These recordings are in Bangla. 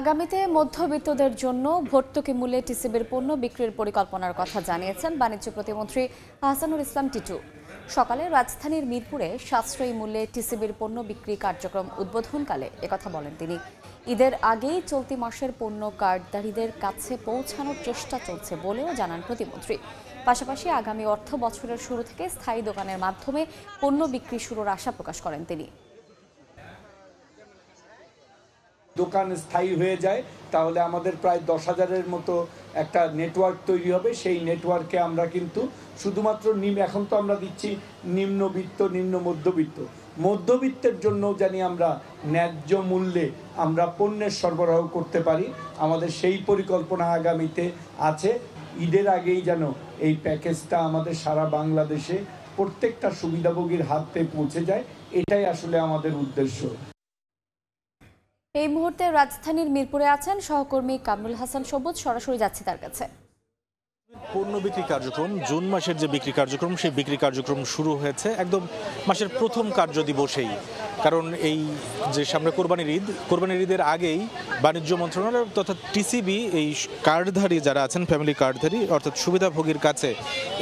আগামীতে মধ্যবিত্তদের জন্য ভর্তুকি মূল্যে টিসিবির পণ্য বিক্রির পরিকল্পনার কথা জানিয়েছেন বাণিজ্য প্রতিমন্ত্রী আহসানুল ইসলাম টিটু সকালে রাজধানীর মিরপুরে সাশ্রয়ী মূল্যে টিসিবির পণ্য বিক্রি কার্যক্রম উদ্বোধনকালে একথা বলেন তিনি ঈদের আগেই চলতি মাসের পণ্য কার্ডধারীদের কাছে পৌঁছানোর চেষ্টা চলছে বলেও জানান প্রতিমন্ত্রী পাশাপাশি আগামী অর্থ বছরের শুরু থেকে স্থায়ী দোকানের মাধ্যমে পণ্য বিক্রি শুরুর আশা প্রকাশ করেন তিনি দোকান স্থায়ী হয়ে যায় তাহলে আমাদের প্রায় দশ হাজারের মতো একটা নেটওয়ার্ক তৈরি হবে সেই নেটওয়ার্কে আমরা কিন্তু শুধুমাত্র নিম এখন তো আমরা দিচ্ছি নিম্নবিত্ত নিম্ন মধ্যবিত্ত মধ্যবিত্তের জন্য জানি আমরা ন্যায্য মূল্যে আমরা পণ্যের সরবরাহ করতে পারি আমাদের সেই পরিকল্পনা আগামীতে আছে ঈদের আগেই যেন এই প্যাকেজটা আমাদের সারা বাংলাদেশে প্রত্যেকটা সুবিধাভোগীর হাতে পৌঁছে যায় এটাই আসলে আমাদের উদ্দেশ্য এই মুহূর্তে রাজধানীর মিরপুরে আছেন সহকর্মী কামরুল হাসান সবুজ সরাসরি যাচ্ছে তার কাছে পণ্য বিক্রি কার্যক্রম জুন মাসের যে বিক্রি কার্যক্রম সেই বিক্রি কার্যক্রম শুরু হয়েছে একদম মাসের প্রথম কার্য দিবসেই কারণ এই যে সামনে কোরবানির ঈদ কোরবানির ঈদের আগেই বাণিজ্য মন্ত্রণালয় তথা টিসিবি এই কার্ডধারী যারা আছেন ফ্যামিলি কার্ডধারী অর্থাৎ সুবিধাভোগীর কাছে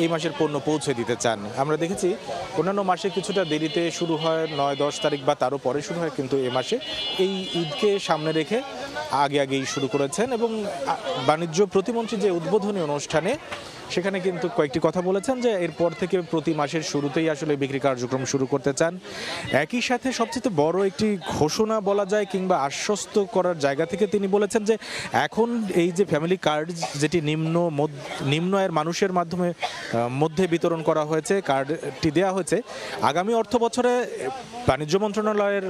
এই মাসের পণ্য পৌঁছে দিতে চান আমরা দেখেছি অন্যান্য মাসে কিছুটা দেরিতে শুরু হয় নয় দশ তারিখ বা তারও পরে শুরু হয় কিন্তু এ মাসে এই ঈদকে সামনে রেখে আগে আগেই শুরু করেছেন এবং বাণিজ্য প্রতিমন্ত্রী যে উদ্বোধনী অনুষ্ঠানে সেখানে কিন্তু কয়েকটি কথা বলেছেন যে এরপর থেকে প্রতি মাসের শুরুতেই আসলে বিক্রি কার্যক্রম শুরু করতে চান একই সাথে সবচেয়ে বড় একটি ঘোষণা বলা যায় কিংবা আশ্বস্ত করার জায়গা থেকে তিনি বলেছেন যে এখন এই যে ফ্যামিলি কার্ড যেটি নিম্ন নিম্ন আয়ের মানুষের মাধ্যমে মধ্যে বিতরণ করা হয়েছে কার্ডটি দেওয়া হয়েছে আগামী অর্থ বছরে বাণিজ্য মন্ত্রণালয়ের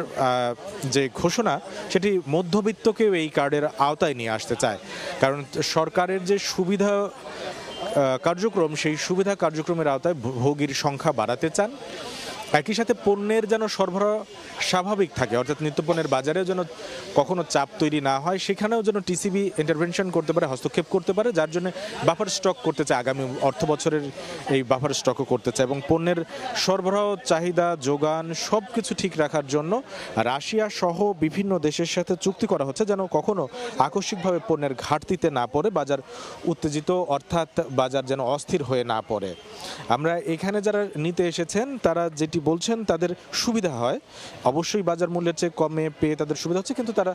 যে ঘোষণা সেটি মধ্যবিত্তকেও এই কার্ডের আওতায় নিয়ে আসতে চায় কারণ সরকারের যে সুবিধা কার্যক্রম সেই সুবিধা কার্যক্রমের আওতায় ভোগীর সংখ্যা বাড়াতে চান একই সাথে পণ্যের যেন সরবরাহ স্বাভাবিক থাকে অর্থাৎ নিত্যপণ্যের বাজারেও যেন কখনো চাপ তৈরি না হয় সেখানেও যেন টিসিবি ইন্টারভেনশন করতে পারে হস্তক্ষেপ করতে পারে যার জন্য বাফার স্টক করতে চায় আগামী অর্থ বছরের এই বাফার স্টকও করতে চায় এবং পণ্যের সরবরাহ চাহিদা যোগান সব কিছু ঠিক রাখার জন্য রাশিয়া সহ বিভিন্ন দেশের সাথে চুক্তি করা হচ্ছে যেন কখনো আকস্মিকভাবে পণ্যের ঘাটতিতে না পড়ে বাজার উত্তেজিত অর্থাৎ বাজার যেন অস্থির হয়ে না পড়ে আমরা এখানে যারা নিতে এসেছেন তারা যেটি যেটি বলছেন তাদের সুবিধা হয় অবশ্যই বাজার মূল্যের চেয়ে কমে পেয়ে তাদের সুবিধা হচ্ছে কিন্তু তারা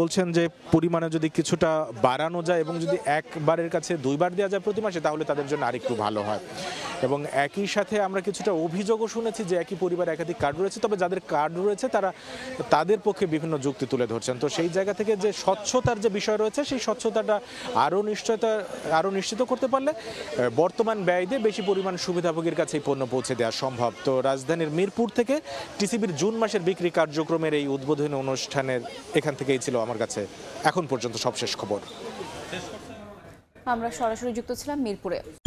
বলছেন যে পরিমাণে যদি কিছুটা বাড়ানো যায় এবং যদি একবারের কাছে দুইবার দেওয়া যায় প্রতি মাসে তাহলে তাদের জন্য আরেকটু ভালো হয় এবং একই সাথে আমরা কিছুটা অভিযোগও শুনেছি যে একই পরিবার একাধিক কার্ড রয়েছে তবে যাদের কার্ড রয়েছে তারা তাদের পক্ষে বিভিন্ন যুক্তি তুলে ধরছেন তো সেই জায়গা থেকে যে স্বচ্ছতার যে বিষয় রয়েছে সেই স্বচ্ছতাটা আরও নিশ্চয়তা আরও নিশ্চিত করতে পারলে বর্তমান ব্যয় দিয়ে বেশি পরিমাণ সুবিধাভোগীর কাছে এই পণ্য পৌঁছে দেওয়া সম্ভব তো রাজ রাজধানীর মিরপুর থেকে টিসিবির জুন মাসের বিক্রি কার্যক্রমের এই উদ্বোধনী অনুষ্ঠানের এখান থেকেই ছিল আমার কাছে এখন পর্যন্ত সবশেষ খবর আমরা সরাসরি যুক্ত ছিলাম মিরপুরে